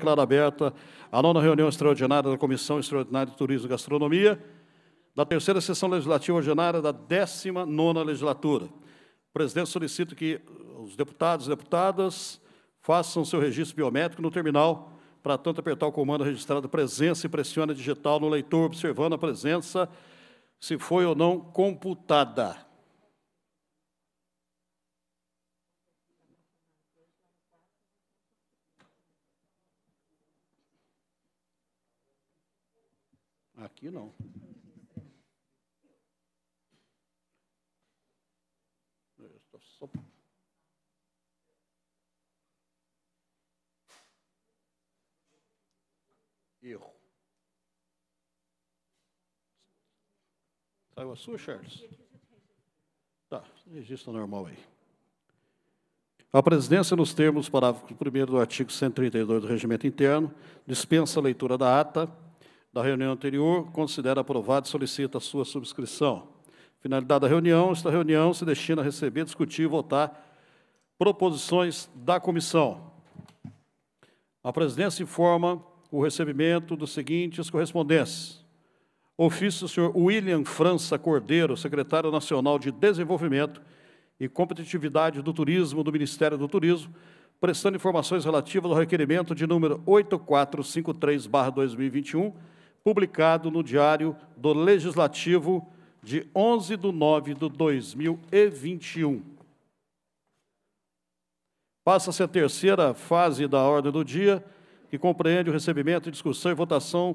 declaro aberta a nona reunião extraordinária da Comissão Extraordinária de Turismo e Gastronomia, da terceira sessão legislativa ordinária da 19 legislatura. O presidente solicita que os deputados e deputadas façam seu registro biométrico no terminal, para tanto apertar o comando registrado presença e pressione digital no leitor, observando a presença, se foi ou não computada. Aqui não. estou só... Erro. Saiu a sua, Charles? Tá, registro normal aí. A presidência, nos termos do parágrafo 1 do artigo 132 do Regimento Interno, dispensa a leitura da ata da reunião anterior, considera aprovado e solicita a sua subscrição. Finalidade da reunião, esta reunião se destina a receber, discutir e votar proposições da comissão. A presidência informa o recebimento dos seguintes correspondências. Ofício do senhor William França Cordeiro, secretário nacional de Desenvolvimento e Competitividade do Turismo do Ministério do Turismo, prestando informações relativas ao requerimento de número 8453/2021 publicado no Diário do Legislativo de 11 de nove de 2021. Passa-se a terceira fase da ordem do dia, que compreende o recebimento, discussão e votação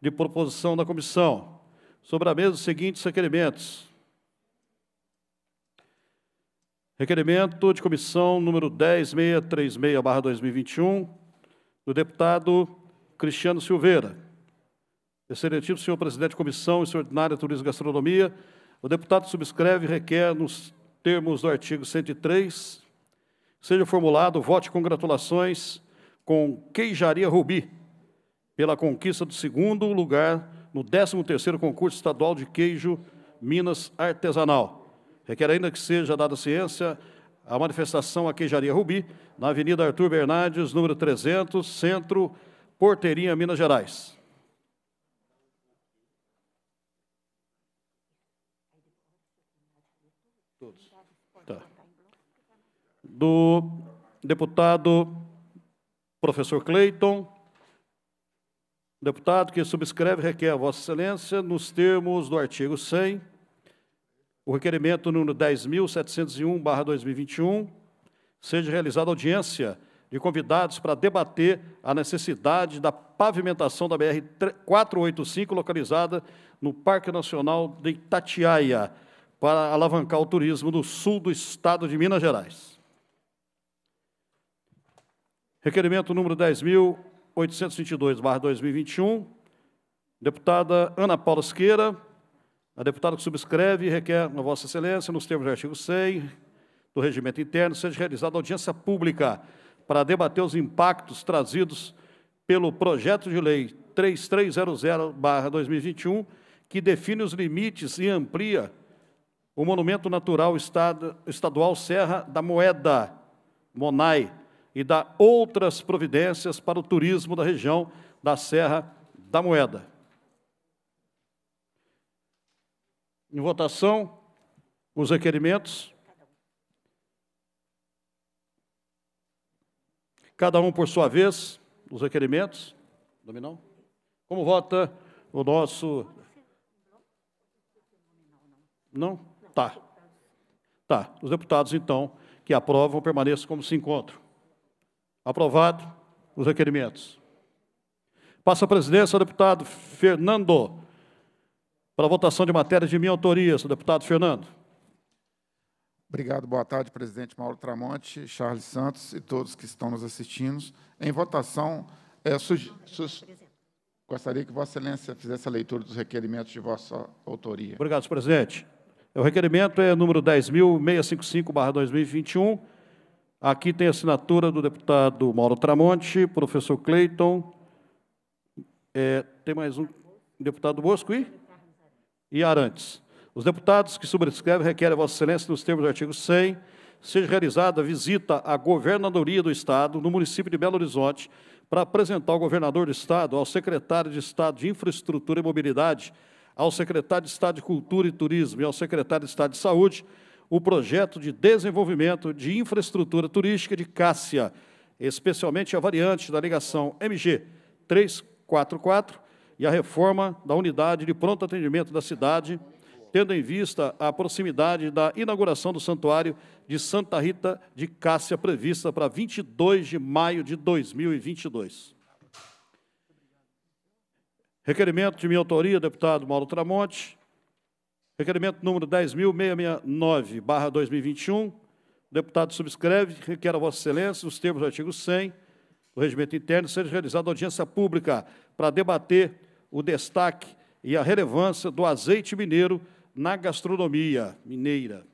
de proposição da comissão. Sobre a mesa, os seguintes requerimentos. Requerimento de comissão número 10636-2021, do deputado Cristiano Silveira Excelentíssimo senhor presidente de comissão e senhor de Turismo e Gastronomia, o deputado subscreve e requer, nos termos do artigo 103, seja formulado vote congratulações com Queijaria Rubi pela conquista do segundo lugar no 13º concurso estadual de queijo Minas Artesanal. Requer ainda que seja dada ciência a manifestação a Queijaria Rubi, na Avenida Arthur Bernardes, número 300, Centro, Porteirinha, Minas Gerais. Todos. Tá. Do deputado professor Cleiton, deputado que subscreve requer a Vossa Excelência, nos termos do artigo 100, o requerimento número 10.701-2021, seja realizada audiência de convidados para debater a necessidade da pavimentação da BR-485, localizada no Parque Nacional de Itatiaia, para alavancar o turismo do sul do estado de Minas Gerais. Requerimento número 10.822-2021, deputada Ana Paula Siqueira, a deputada que subscreve requer, na Vossa Excelência, nos termos do artigo 100 do Regimento Interno, seja realizada audiência pública para debater os impactos trazidos pelo projeto de lei 3300-2021, que define os limites e amplia o Monumento Natural Estadual Serra da Moeda, Monai, e dá outras providências para o turismo da região da Serra da Moeda. Em votação, os requerimentos. Cada um por sua vez, os requerimentos. Dominão. Como vota o nosso. Não? Tá. Tá. Os deputados, então, que aprovam, permaneçam como se encontram. Aprovado os requerimentos. Passa a presidência ao deputado Fernando, para votação de matéria de minha autoria. senhor deputado Fernando. Obrigado, boa tarde, presidente Mauro Tramonte, Charles Santos e todos que estão nos assistindo. Em votação, é, gostaria que Vossa Excelência fizesse a leitura dos requerimentos de vossa autoria. Obrigado, presidente. O requerimento é número 10.655-2021. Aqui tem assinatura do deputado Mauro Tramonte, professor Cleiton. É, tem mais um deputado Bosco e, e Arantes. Os deputados que subscrevem requerem a Vossa Excelência, nos termos do artigo 100, seja realizada visita à Governadoria do Estado, no município de Belo Horizonte, para apresentar ao governador do Estado, ao secretário de Estado de Infraestrutura e Mobilidade, ao secretário de Estado de Cultura e Turismo e ao secretário de Estado de Saúde o projeto de desenvolvimento de infraestrutura turística de Cássia, especialmente a variante da ligação MG 344 e a reforma da unidade de pronto atendimento da cidade, tendo em vista a proximidade da inauguração do Santuário de Santa Rita de Cássia, prevista para 22 de maio de 2022. Requerimento de minha autoria, deputado Mauro Tramonte. Requerimento número 10.669, barra 2021. O deputado subscreve, requer a Vossa Excelência, nos termos do artigo 100 do Regimento Interno, seja realizada audiência pública para debater o destaque e a relevância do azeite mineiro na gastronomia mineira.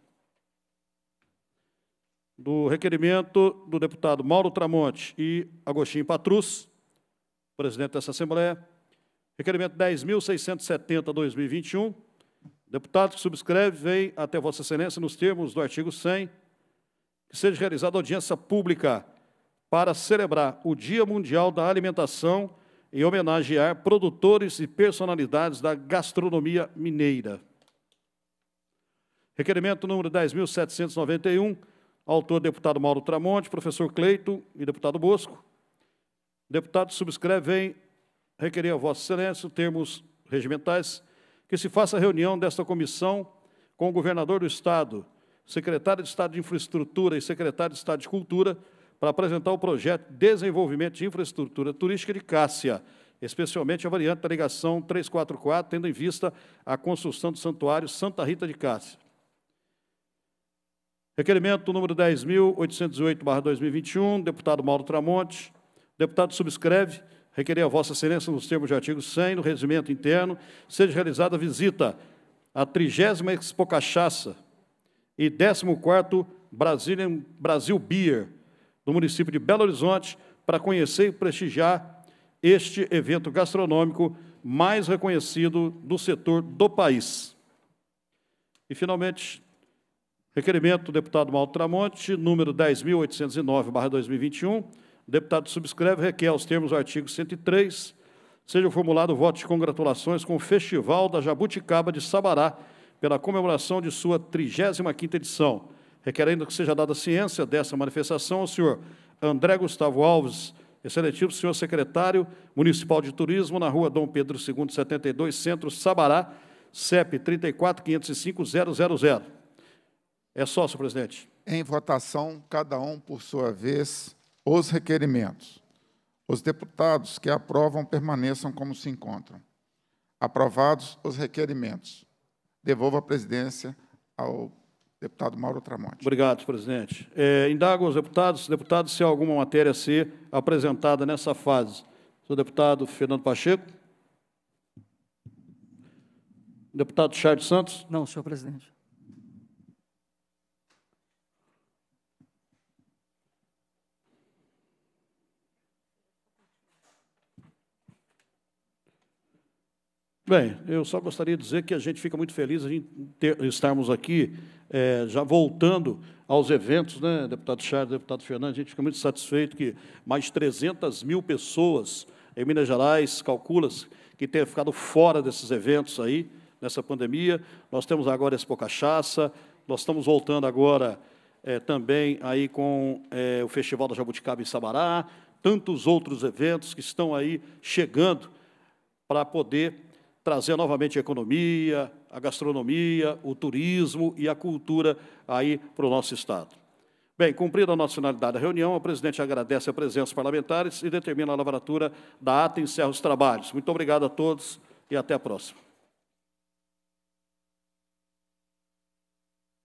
Do requerimento do deputado Mauro Tramonte e Agostinho Patrus, presidente dessa Assembleia, Requerimento 10.670, 2021. Deputado que subscreve, vem até Vossa Excelência nos termos do artigo 100, que seja realizada audiência pública para celebrar o Dia Mundial da Alimentação e homenagear produtores e personalidades da gastronomia mineira. Requerimento número 10.791, autor deputado Mauro Tramonte, professor Cleito e deputado Bosco. Deputado subscreve, vem requerer a Vossa Excelência, termos regimentais, que se faça reunião desta comissão com o governador do Estado, secretário de Estado de Infraestrutura e secretário de Estado de Cultura, para apresentar o projeto de Desenvolvimento de Infraestrutura Turística de Cássia, especialmente a variante da ligação 344, tendo em vista a construção do Santuário Santa Rita de Cássia. Requerimento número 10.808, 2021, deputado Mauro Tramonte. Deputado subscreve requerer a Vossa Excelência, nos termos do artigo 100 do regimento interno, seja realizada a visita à 30 Expo Cachaça e 14 Brazilian, Brasil Beer, do município de Belo Horizonte, para conhecer e prestigiar este evento gastronômico mais reconhecido do setor do país. E, finalmente, requerimento do deputado Mauro Tramonte, número 10.809, 2021, o deputado subscreve, requer aos termos do artigo 103, seja formulado voto de congratulações com o Festival da Jabuticaba de Sabará, pela comemoração de sua 35ª edição, requerendo que seja dada ciência dessa manifestação ao senhor André Gustavo Alves, excelentíssimo senhor secretário municipal de turismo, na rua Dom Pedro II, 72, Centro, Sabará, CEP 3455000. É só, senhor presidente. Em votação, cada um por sua vez os requerimentos. Os deputados que aprovam permaneçam como se encontram. Aprovados os requerimentos. Devolvo a presidência ao deputado Mauro Tramonte. Obrigado, presidente. É, indago aos deputados, deputados, se há alguma matéria a ser apresentada nessa fase. Sou deputado Fernando Pacheco. Deputado Charles Santos. Não, senhor presidente. Bem, eu só gostaria de dizer que a gente fica muito feliz em gente estarmos aqui, é, já voltando aos eventos, né, deputado Charles, deputado Fernandes, a gente fica muito satisfeito que mais 300 mil pessoas em Minas Gerais, calculas, que tenham ficado fora desses eventos aí, nessa pandemia. Nós temos agora esse Cachaça, nós estamos voltando agora é, também aí com é, o Festival da Jabuticaba em Sabará, tantos outros eventos que estão aí chegando para poder trazer novamente a economia, a gastronomia, o turismo e a cultura aí para o nosso Estado. Bem, cumprida a nossa finalidade da reunião, o presidente agradece a presença dos parlamentares e determina a lavratura da ata e encerra os trabalhos. Muito obrigado a todos e até a próxima.